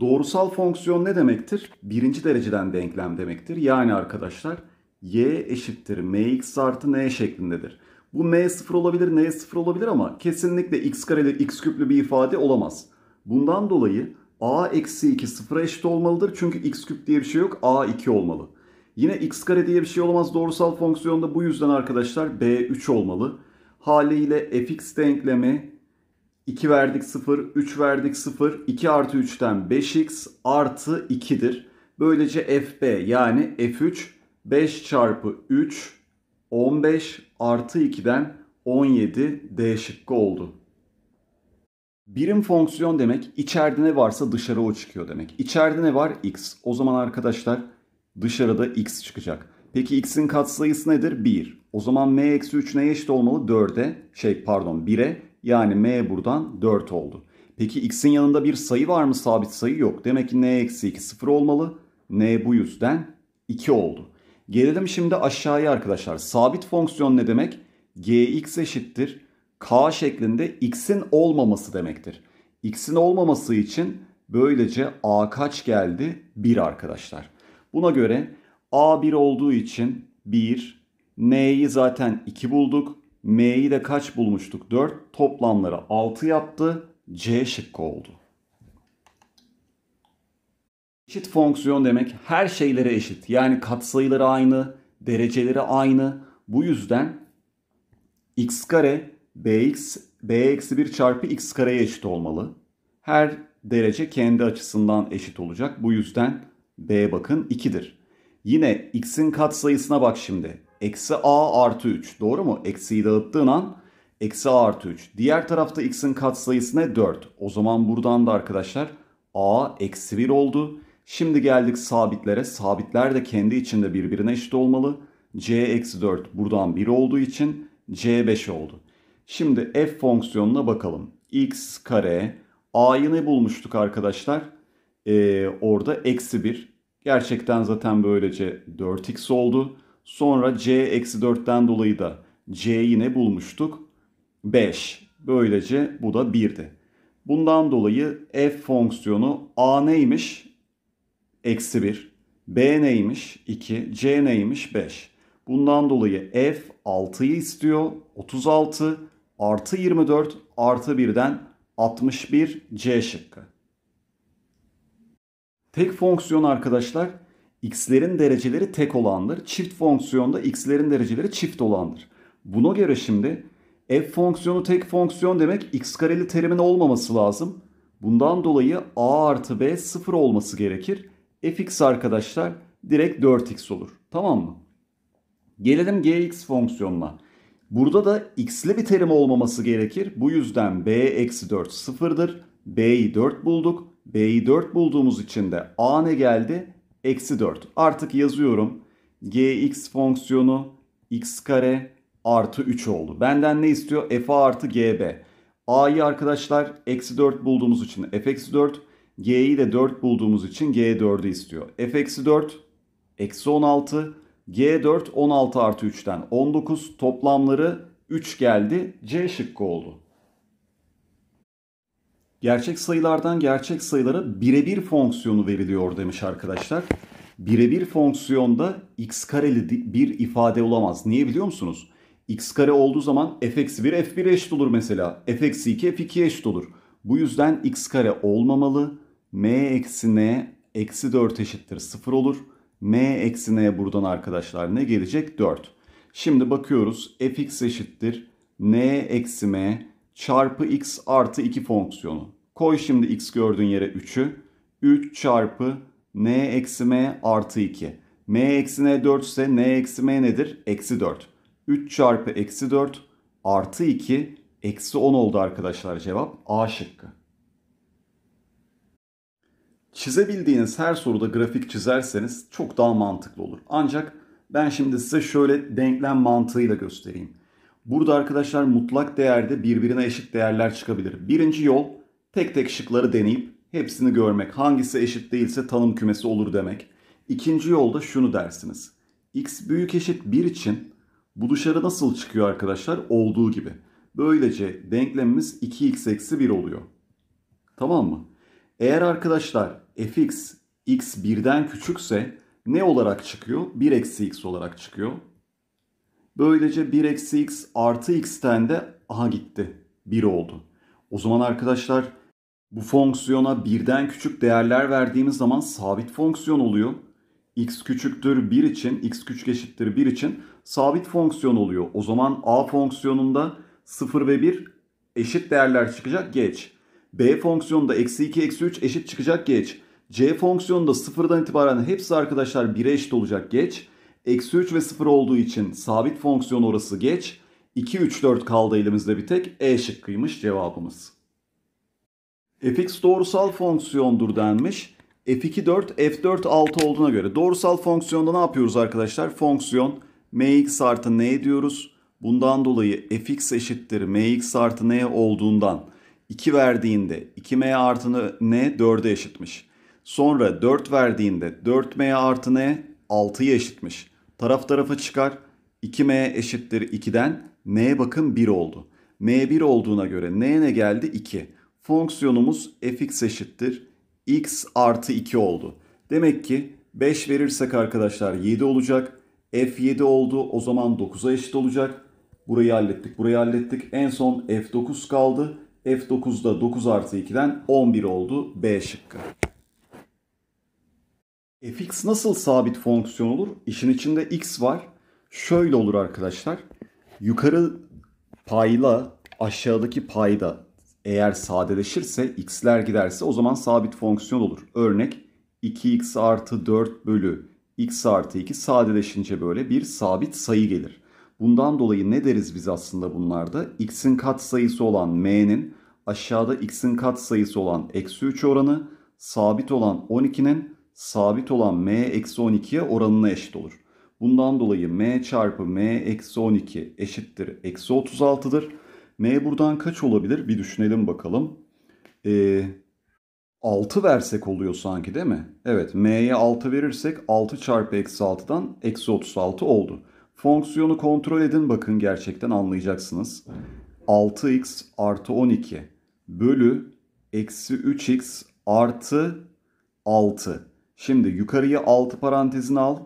Doğrusal fonksiyon ne demektir? Birinci dereceden denklem demektir. Yani arkadaşlar y eşittir mx artı n şeklindedir. Bu m sıfır olabilir, n sıfır olabilir ama kesinlikle x kareli, x küplü bir ifade olamaz. Bundan dolayı a eksi 2 sıfıra eşit olmalıdır. Çünkü x küp diye bir şey yok, a 2 olmalı. Yine x kare diye bir şey olamaz. doğrusal fonksiyonda bu yüzden arkadaşlar b 3 olmalı. Haliyle fx denklemi 2 verdik 0, 3 verdik 0, 2 artı 3'ten 5x artı 2'dir. Böylece fb yani f3 5 çarpı 3 15 artı 2'den 17 d şıkkı oldu. Birim fonksiyon demek içeride ne varsa dışarı o çıkıyor demek. İçeride ne var? x. O zaman arkadaşlar dışarıda x çıkacak. Peki x'in katsayısı nedir? 1. O zaman m-3 neye eşit olmalı? 4'e şey pardon 1'e yani m buradan 4 oldu. Peki x'in yanında bir sayı var mı? Sabit sayı yok. Demek ki n eksi 2 0 olmalı. n bu yüzden 2 oldu. Gelelim şimdi aşağıya arkadaşlar. Sabit fonksiyon ne demek? gx eşittir k şeklinde x'in olmaması demektir. x'in olmaması için böylece a kaç geldi? 1 arkadaşlar. Buna göre a 1 olduğu için 1, n'yi zaten 2 bulduk. M'yi de kaç bulmuştuk? 4. Toplamları 6 yaptı. C şıkkı oldu. Eşit fonksiyon demek her şeylere eşit. Yani katsayıları aynı, dereceleri aynı. Bu yüzden x kare bx b eksi 1 çarpı x kareye eşit olmalı. Her derece kendi açısından eşit olacak. Bu yüzden b bakın 2'dir. Yine x'in katsayısına bak şimdi eksi a artı 3. Doğru mu? Eksiyi dağıttığın an eksi a artı 3. Diğer tarafta x'in katsayısı ne? 4. O zaman buradan da arkadaşlar a eksi 1 oldu. Şimdi geldik sabitlere. Sabitler de kendi içinde birbirine eşit olmalı. c eksi 4 buradan 1 olduğu için c 5 oldu. Şimdi f fonksiyonuna bakalım. x kare a'yı ne bulmuştuk arkadaşlar? Ee, orada eksi 1. Gerçekten zaten böylece 4x oldu. Sonra c eksi 4'ten dolayı da c yine bulmuştuk. 5. Böylece bu da 1'di. Bundan dolayı f fonksiyonu a neymiş? Eksi 1. B neymiş? 2. C neymiş? 5. Bundan dolayı f 6'yı istiyor. 36 artı 24 artı 1'den 61 C şıkkı. Tek fonksiyon arkadaşlar x'lerin dereceleri tek olandır. Çift fonksiyonda x'lerin dereceleri çift olandır. Buna göre şimdi f fonksiyonu tek fonksiyon demek x kareli terimin olmaması lazım. Bundan dolayı a artı b sıfır olması gerekir. fx arkadaşlar direkt 4x olur. Tamam mı? Gelelim gx fonksiyonuna. Burada da x'li bir terim olmaması gerekir. Bu yüzden b eksi 4 sıfırdır. b'yi 4 bulduk. b'yi 4 bulduğumuz için de a ne geldi? eksi 4. Artık yazıyorum. Gx fonksiyonu x kare artı 3 oldu. Benden ne istiyor? f artı gb. a'yı arkadaşlar eksi 4 bulduğumuz için f eksi 4. g'yi de 4 bulduğumuz için g4'ü istiyor. f eksi 4 eksi 16. g4 16 artı 3'ten 19. Toplamları 3 geldi. c şıkkı oldu. Gerçek sayılardan gerçek sayılara birebir fonksiyonu veriliyor demiş arkadaşlar. Birebir fonksiyonda x kareli bir ifade olamaz. Niye biliyor musunuz? x kare olduğu zaman f eksi 1 f1 eşit olur mesela. f eksi 2 f2 eşit olur. Bu yüzden x kare olmamalı. m eksi n eksi 4 eşittir 0 olur. m eksi n buradan arkadaşlar ne gelecek? 4. Şimdi bakıyoruz fx eşittir n eksi m çarpı x artı 2 fonksiyonu. Koy şimdi x gördüğün yere 3'ü. 3 çarpı n eksi m artı 2. m eksi n 4 ise n eksi m nedir? Eksi 4. 3 çarpı eksi 4 artı 2 eksi 10 oldu arkadaşlar cevap A şıkkı. Çizebildiğiniz her soruda grafik çizerseniz çok daha mantıklı olur. Ancak ben şimdi size şöyle denklem mantığıyla göstereyim. Burada arkadaşlar mutlak değerde birbirine eşit değerler çıkabilir. Birinci yol tek tek şıkları deneyip hepsini görmek. Hangisi eşit değilse tanım kümesi olur demek. İkinci yolda şunu dersiniz. X büyük eşit 1 için bu dışarı nasıl çıkıyor arkadaşlar? Olduğu gibi. Böylece denklemimiz 2x eksi 1 oluyor. Tamam mı? Eğer arkadaşlar fx x 1'den küçükse ne olarak çıkıyor? 1 eksi x olarak çıkıyor. Böylece 1 eksi x artı x'ten de a gitti. 1 oldu. O zaman arkadaşlar bu fonksiyona birden küçük değerler verdiğimiz zaman sabit fonksiyon oluyor. x küçüktür 1 için, x küçük eşittir 1 için sabit fonksiyon oluyor. O zaman a fonksiyonunda 0 ve 1 eşit değerler çıkacak geç. b fonksiyonunda eksi 2, eksi 3 eşit çıkacak geç. c fonksiyonunda sıfırdan itibaren hepsi arkadaşlar 1'e eşit olacak geç. Eksi 3 ve 0 olduğu için sabit fonksiyon orası geç. 2, 3, 4 kaldı elimizde bir tek. E şıkkıymış cevabımız. fx doğrusal fonksiyondur denmiş. f2, 4, f4, 6 olduğuna göre. Doğrusal fonksiyonda ne yapıyoruz arkadaşlar? Fonksiyon mx artı n diyoruz. Bundan dolayı fx eşittir mx artı n olduğundan 2 verdiğinde 2m artı n 4'e eşitmiş. Sonra 4 verdiğinde 4m artı n 6'ya eşitmiş. Taraf tarafa çıkar. 2m eşittir 2'den m'ye bakın 1 oldu. m 1 olduğuna göre n'ye ne geldi? 2. Fonksiyonumuz fx eşittir. x artı 2 oldu. Demek ki 5 verirsek arkadaşlar 7 olacak. f 7 oldu. O zaman 9'a eşit olacak. Burayı hallettik, burayı hallettik. En son f9 kaldı. f 9 da 9 artı 2'den 11 oldu. B şıkkı fx nasıl sabit fonksiyon olur? İşin içinde x var. Şöyle olur arkadaşlar. Yukarı payla aşağıdaki payda eğer sadeleşirse x'ler giderse o zaman sabit fonksiyon olur. Örnek 2x artı 4 bölü x artı 2 sadeleşince böyle bir sabit sayı gelir. Bundan dolayı ne deriz biz aslında bunlarda? x'in kat sayısı olan m'nin aşağıda x'in kat sayısı olan eksi 3 oranı sabit olan 12'nin sabit olan m eksi 12'ye oranına eşit olur. Bundan dolayı m çarpı m eksi 12 eşittir eksi 36'dır. m buradan kaç olabilir? Bir düşünelim bakalım. Ee, 6 versek oluyor sanki değil mi? Evet m'ye 6 verirsek 6 çarpı eksi 6'dan eksi 36 oldu. Fonksiyonu kontrol edin bakın gerçekten anlayacaksınız. 6x artı 12 bölü eksi 3x artı 6. Şimdi yukarıyı 6 parantezin al.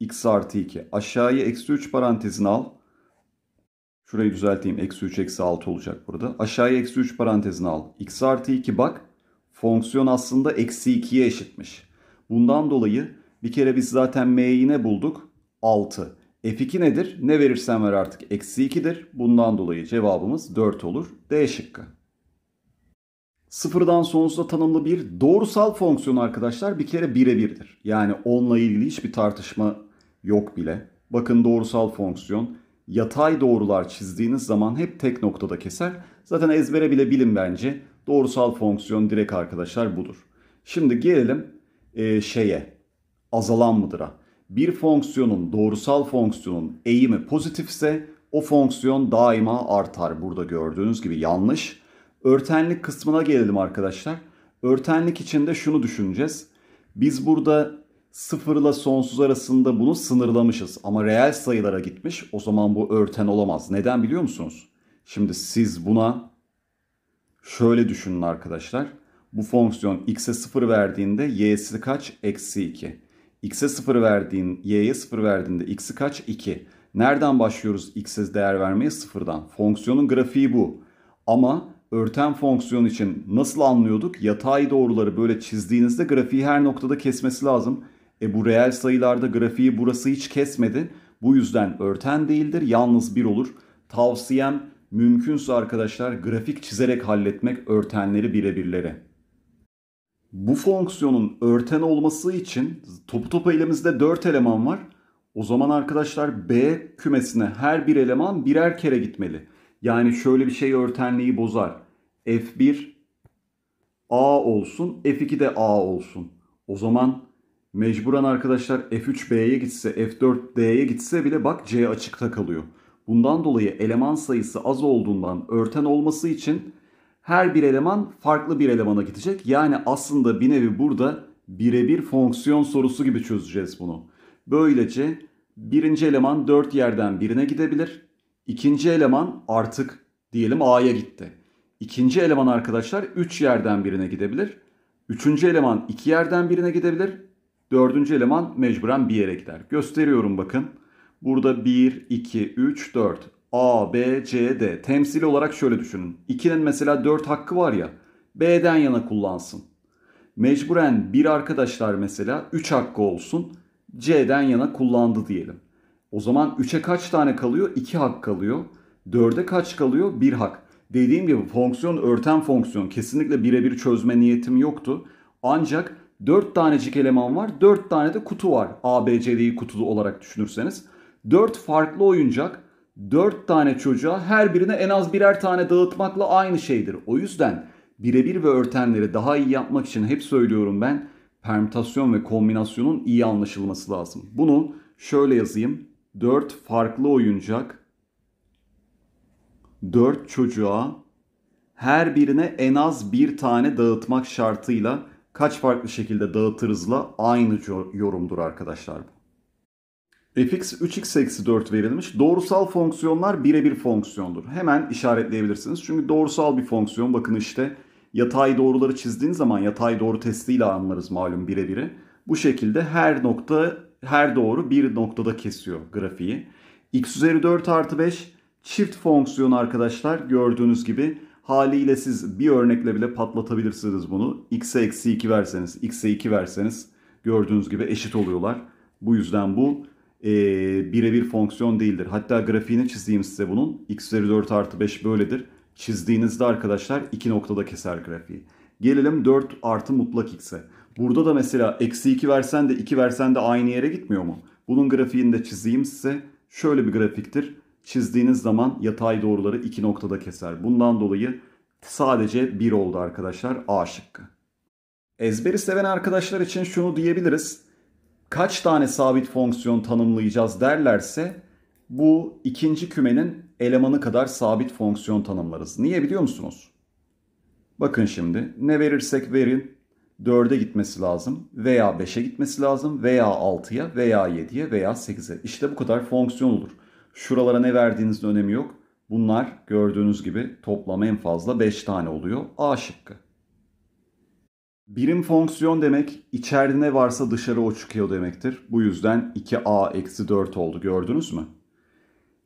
X artı 2. Aşağıyı eksi 3 parantezin al. Şurayı düzelteyim. Eksi 3 eksi 6 olacak burada. Aşağıya eksi 3 parantezine al. X artı 2 bak. Fonksiyon aslında eksi 2'ye eşitmiş. Bundan dolayı bir kere biz zaten m'yi ne bulduk? 6. F2 nedir? Ne verirsen ver artık. Eksi 2'dir. Bundan dolayı cevabımız 4 olur. D şıkkı sıfırdan sonsuza tanımlı bir doğrusal fonksiyon arkadaşlar bir kere birebirdir. Yani onunla ilgili hiçbir tartışma yok bile. Bakın doğrusal fonksiyon yatay doğrular çizdiğiniz zaman hep tek noktada keser. Zaten ezbere bile bilin bence. Doğrusal fonksiyon direkt arkadaşlar budur. Şimdi gelelim e, şeye azalan mıdır'a. Bir fonksiyonun doğrusal fonksiyonun eğimi pozitifse o fonksiyon daima artar. Burada gördüğünüz gibi yanlış. Örtenlik kısmına gelelim arkadaşlar. Örtenlik içinde şunu düşüneceğiz. Biz burada sıfırla sonsuz arasında bunu sınırlamışız ama reel sayılara gitmiş. O zaman bu örten olamaz. Neden biliyor musunuz? Şimdi siz buna şöyle düşünün arkadaşlar. Bu fonksiyon x'e 0 verdiğinde y'si kaç? Eksi 2. x'e 0 verdiğin, y'ye 0 verdiğinde x'i kaç? 2. Nereden başlıyoruz x'e değer vermeye? Sıfırdan. Fonksiyonun grafiği bu. Ama örten fonksiyon için nasıl anlıyorduk? Yatay doğruları böyle çizdiğinizde grafiği her noktada kesmesi lazım. E bu reel sayılarda grafiği burası hiç kesmedi. Bu yüzden örten değildir. Yalnız bir olur. Tavsiyem mümkünse arkadaşlar grafik çizerek halletmek örtenleri birebirlere. Bu fonksiyonun örten olması için topu topu elimizde 4 eleman var. O zaman arkadaşlar B kümesine her bir eleman birer kere gitmeli. Yani şöyle bir şey örtenliği bozar. F1 A olsun, F2 de A olsun. O zaman mecburen arkadaşlar F3 B'ye gitse, F4 D'ye gitse bile bak C açıkta kalıyor. Bundan dolayı eleman sayısı az olduğundan örten olması için her bir eleman farklı bir elemana gidecek. Yani aslında bir nevi burada birebir fonksiyon sorusu gibi çözeceğiz bunu. Böylece birinci eleman dört yerden birine gidebilir. İkinci eleman artık diyelim A'ya gitti. İkinci eleman arkadaşlar 3 yerden birine gidebilir. Üçüncü eleman 2 yerden birine gidebilir. Dördüncü eleman mecburen bir yere gider. Gösteriyorum bakın. Burada 1, 2, 3, 4. A, B, C, D. Temsili olarak şöyle düşünün. 2'nin mesela 4 hakkı var ya. B'den yana kullansın. Mecburen bir arkadaşlar mesela 3 hakkı olsun. C'den yana kullandı diyelim. O zaman 3'e kaç tane kalıyor? 2 hak kalıyor. 4'e kaç kalıyor? 1 hak dediğim gibi fonksiyon örten fonksiyon. Kesinlikle birebir çözme niyetim yoktu. Ancak 4 tanecik eleman var. 4 tane de kutu var. ABCD'yi kutulu olarak düşünürseniz. 4 farklı oyuncak 4 tane çocuğa her birine en az birer tane dağıtmakla aynı şeydir. O yüzden birebir ve örtenleri daha iyi yapmak için hep söylüyorum ben permütasyon ve kombinasyonun iyi anlaşılması lazım. Bunu şöyle yazayım. 4 farklı oyuncak 4 çocuğa her birine en az bir tane dağıtmak şartıyla kaç farklı şekilde dağıtırızla aynı yorumdur arkadaşlar bu. fx 3x eksi 4 verilmiş. Doğrusal fonksiyonlar birebir fonksiyondur. Hemen işaretleyebilirsiniz. Çünkü doğrusal bir fonksiyon bakın işte yatay doğruları çizdiğin zaman yatay doğru testiyle anlarız malum birebiri. Bu şekilde her nokta her doğru bir noktada kesiyor grafiği. x üzeri 4 artı 5 çift fonksiyon arkadaşlar gördüğünüz gibi. Haliyle siz bir örnekle bile patlatabilirsiniz bunu. X'e eksi 2 verseniz, X'e 2 verseniz gördüğünüz gibi eşit oluyorlar. Bu yüzden bu e, birebir fonksiyon değildir. Hatta grafiğini çizeyim size bunun. X üzeri 4 artı 5 böyledir. Çizdiğinizde arkadaşlar iki noktada keser grafiği. Gelelim 4 artı mutlak x'e. Burada da mesela eksi 2 versen de 2 versen de aynı yere gitmiyor mu? Bunun grafiğini de çizeyim size. Şöyle bir grafiktir çizdiğiniz zaman yatay doğruları iki noktada keser. Bundan dolayı sadece bir oldu arkadaşlar A şıkkı. Ezberi seven arkadaşlar için şunu diyebiliriz. Kaç tane sabit fonksiyon tanımlayacağız derlerse bu ikinci kümenin elemanı kadar sabit fonksiyon tanımlarız. Niye biliyor musunuz? Bakın şimdi ne verirsek verin 4'e gitmesi lazım veya 5'e gitmesi lazım veya 6'ya veya 7'ye veya 8'e. İşte bu kadar fonksiyon olur. Şuralara ne verdiğinizin önemi yok. Bunlar gördüğünüz gibi toplam en fazla 5 tane oluyor. A şıkkı. Birim fonksiyon demek içeride ne varsa dışarı o çıkıyor demektir. Bu yüzden 2a eksi 4 oldu gördünüz mü?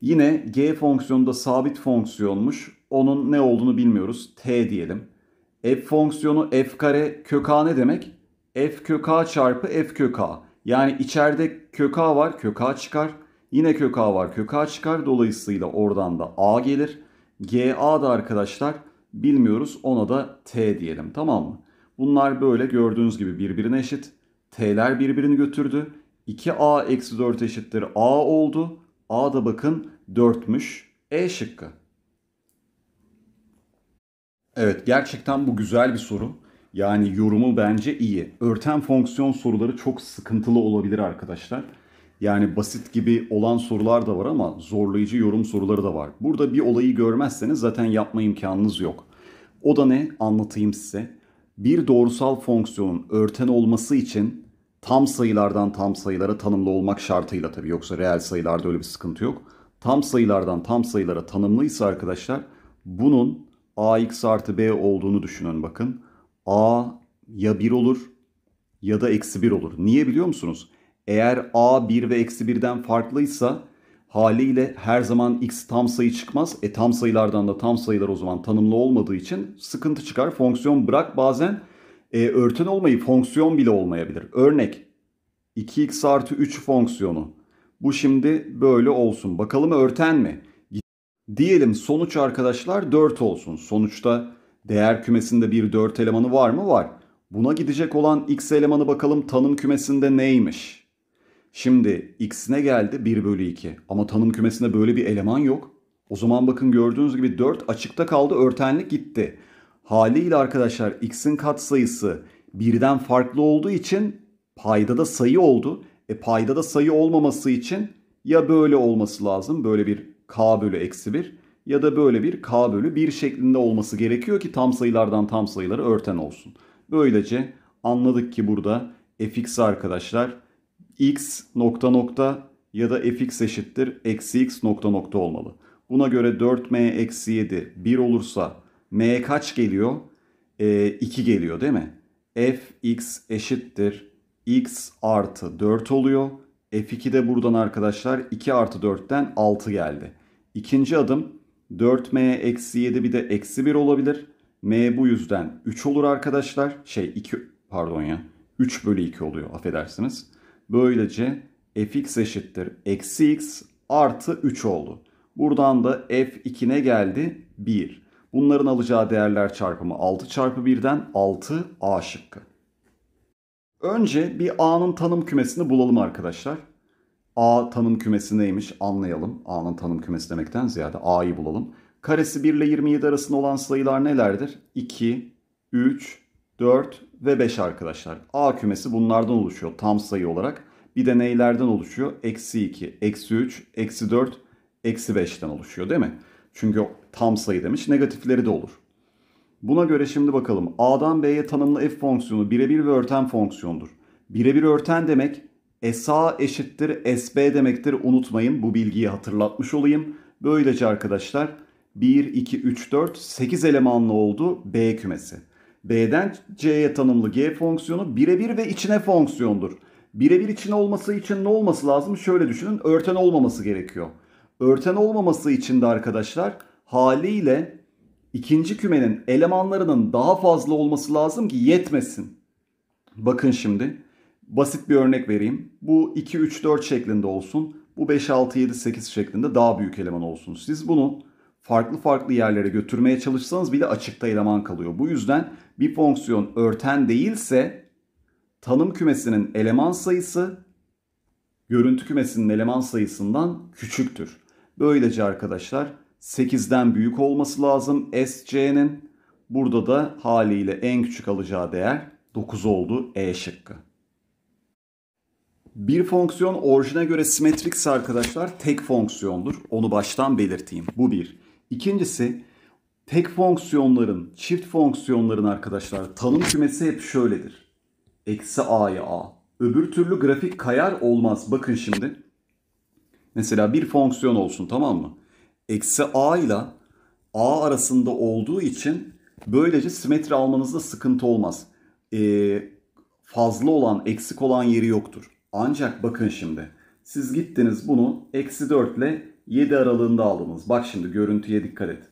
Yine g fonksiyonu da sabit fonksiyonmuş. Onun ne olduğunu bilmiyoruz. T diyelim. F fonksiyonu f kare kök a ne demek? F kök a çarpı f kök a. Yani içeride kök a var kök a çıkar. Yine kök A var. Kök A çıkar. Dolayısıyla oradan da A gelir. G A da arkadaşlar bilmiyoruz. Ona da T diyelim. Tamam mı? Bunlar böyle gördüğünüz gibi birbirine eşit. T'ler birbirini götürdü. 2A eksi 4 eşittir A oldu. A da bakın 4'müş. E şıkkı. Evet gerçekten bu güzel bir soru. Yani yorumu bence iyi. Örten fonksiyon soruları çok sıkıntılı olabilir arkadaşlar. Yani basit gibi olan sorular da var ama zorlayıcı yorum soruları da var. Burada bir olayı görmezseniz zaten yapma imkanınız yok. O da ne? Anlatayım size. Bir doğrusal fonksiyonun örten olması için tam sayılardan tam sayılara tanımlı olmak şartıyla tabii yoksa reel sayılarda öyle bir sıkıntı yok. Tam sayılardan tam sayılara tanımlıysa arkadaşlar bunun ax artı b olduğunu düşünün bakın. a ya 1 olur ya da eksi 1 olur. Niye biliyor musunuz? Eğer a 1 ve eksi 1'den farklıysa haliyle her zaman x tam sayı çıkmaz. E tam sayılardan da tam sayılar o zaman tanımlı olmadığı için sıkıntı çıkar. Fonksiyon bırak bazen e, örten olmayı fonksiyon bile olmayabilir. Örnek 2x artı 3 fonksiyonu. Bu şimdi böyle olsun. Bakalım örten mi? Diyelim sonuç arkadaşlar 4 olsun. Sonuçta değer kümesinde bir 4 elemanı var mı? Var. Buna gidecek olan x elemanı bakalım tanım kümesinde neymiş? Şimdi x'ine geldi 1 bölü 2. Ama tanım kümesinde böyle bir eleman yok. O zaman bakın gördüğünüz gibi 4 açıkta kaldı örtenlik gitti. Haliyle arkadaşlar x'in katsayısı birden farklı olduğu için payda da sayı oldu. E payda da sayı olmaması için ya böyle olması lazım böyle bir k bölü eksi 1 ya da böyle bir k bölü 1 şeklinde olması gerekiyor ki tam sayılardan tam sayıları örten olsun. Böylece anladık ki burada fx arkadaşlar x nokta nokta ya da fx eşittir eksi x nokta nokta olmalı. Buna göre 4m eksi 7 1 olursa m kaç geliyor? E, 2 geliyor değil mi? fx eşittir x artı 4 oluyor. f2 de buradan arkadaşlar 2 artı 4'ten 6 geldi. İkinci adım 4m eksi 7 bir de eksi 1 olabilir. m bu yüzden 3 olur arkadaşlar. Şey 2 pardon ya 3 bölü 2 oluyor affedersiniz. Böylece fx eşittir eksi x artı 3 oldu. Buradan da f 2'ne geldi? 1. Bunların alacağı değerler çarpımı 6 çarpı 1'den 6 a şıkkı. Önce bir a'nın tanım kümesini bulalım arkadaşlar. a tanım kümesi neymiş anlayalım. a'nın tanım kümesi demekten ziyade a'yı bulalım. Karesi 1 ile 27 arasında olan sayılar nelerdir? 2, 3, 4 ve 5 arkadaşlar. A kümesi bunlardan oluşuyor tam sayı olarak. Bir de neylerden oluşuyor? Eksi 2, eksi 3, eksi 4, eksi 5'ten oluşuyor değil mi? Çünkü tam sayı demiş negatifleri de olur. Buna göre şimdi bakalım A'dan B'ye tanımlı f fonksiyonu birebir ve örten fonksiyondur. Birebir örten demek SA eşittir SB demektir unutmayın bu bilgiyi hatırlatmış olayım. Böylece arkadaşlar 1, 2, 3, 4, 8 elemanlı oldu B kümesi. B'den C'ye tanımlı G fonksiyonu birebir ve içine fonksiyondur. Birebir içine olması için ne olması lazım? Şöyle düşünün örten olmaması gerekiyor. Örten olmaması için de arkadaşlar haliyle ikinci kümenin elemanlarının daha fazla olması lazım ki yetmesin. Bakın şimdi basit bir örnek vereyim. Bu 2, 3, 4 şeklinde olsun. Bu 5, 6, 7, 8 şeklinde daha büyük eleman olsun. Siz bunu farklı farklı yerlere götürmeye çalışsanız bile açıkta eleman kalıyor. Bu yüzden bir fonksiyon örten değilse tanım kümesinin eleman sayısı görüntü kümesinin eleman sayısından küçüktür. Böylece arkadaşlar 8'den büyük olması lazım SC'nin. Burada da haliyle en küçük alacağı değer 9 oldu E şıkkı. Bir fonksiyon orijine göre simetrikse arkadaşlar tek fonksiyondur. Onu baştan belirteyim. Bu bir. İkincisi tek fonksiyonların, çift fonksiyonların arkadaşlar tanım kümesi hep şöyledir. Eksi a'ya a. Öbür türlü grafik kayar olmaz. Bakın şimdi. Mesela bir fonksiyon olsun tamam mı? Eksi a ile a arasında olduğu için böylece simetri almanızda sıkıntı olmaz. Ee, fazla olan, eksik olan yeri yoktur. Ancak bakın şimdi. Siz gittiniz bunu eksi 4 ile 7 aralığında aldınız. Bak şimdi görüntüye dikkat et.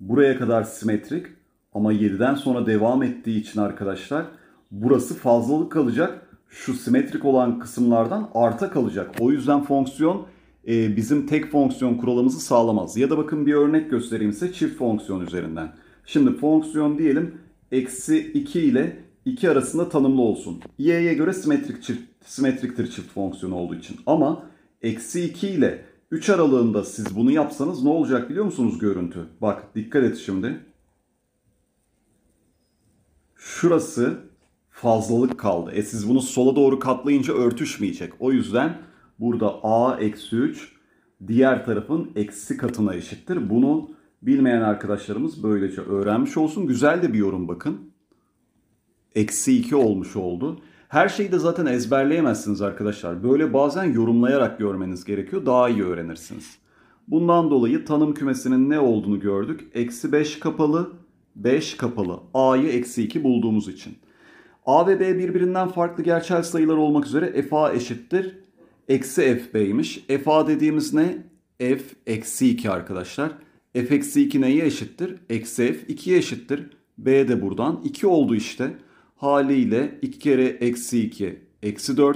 Buraya kadar simetrik ama 7'den sonra devam ettiği için arkadaşlar burası fazlalık kalacak. Şu simetrik olan kısımlardan arta kalacak. O yüzden fonksiyon e, bizim tek fonksiyon kuralımızı sağlamaz. Ya da bakın bir örnek göstereyim size çift fonksiyon üzerinden. Şimdi fonksiyon diyelim eksi 2 ile 2 arasında tanımlı olsun. y'ye göre simetrik çift, simetriktir çift fonksiyon olduğu için. Ama eksi 2 ile 3 aralığında siz bunu yapsanız ne olacak biliyor musunuz görüntü? Bak dikkat et şimdi. Şurası fazlalık kaldı. E siz bunu sola doğru katlayınca örtüşmeyecek. O yüzden burada a eksi 3 diğer tarafın eksi katına eşittir. Bunu bilmeyen arkadaşlarımız böylece öğrenmiş olsun. Güzel de bir yorum bakın. Eksi 2 olmuş oldu. Her şeyi de zaten ezberleyemezsiniz arkadaşlar. Böyle bazen yorumlayarak görmeniz gerekiyor. Daha iyi öğrenirsiniz. Bundan dolayı tanım kümesinin ne olduğunu gördük. Eksi 5 kapalı, 5 kapalı. A'yı eksi 2 bulduğumuz için. A ve B birbirinden farklı gerçel sayılar olmak üzere FA eşittir. Eksi FB'ymiş. FA dediğimiz ne? F eksi 2 arkadaşlar. F eksi 2 neye eşittir? Eksi F 2'ye eşittir. B de buradan 2 oldu işte. Haliyle 2 kere eksi 2 eksi 4.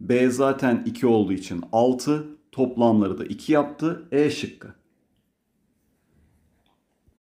B zaten 2 olduğu için 6. Toplamları da 2 yaptı. E şıkkı.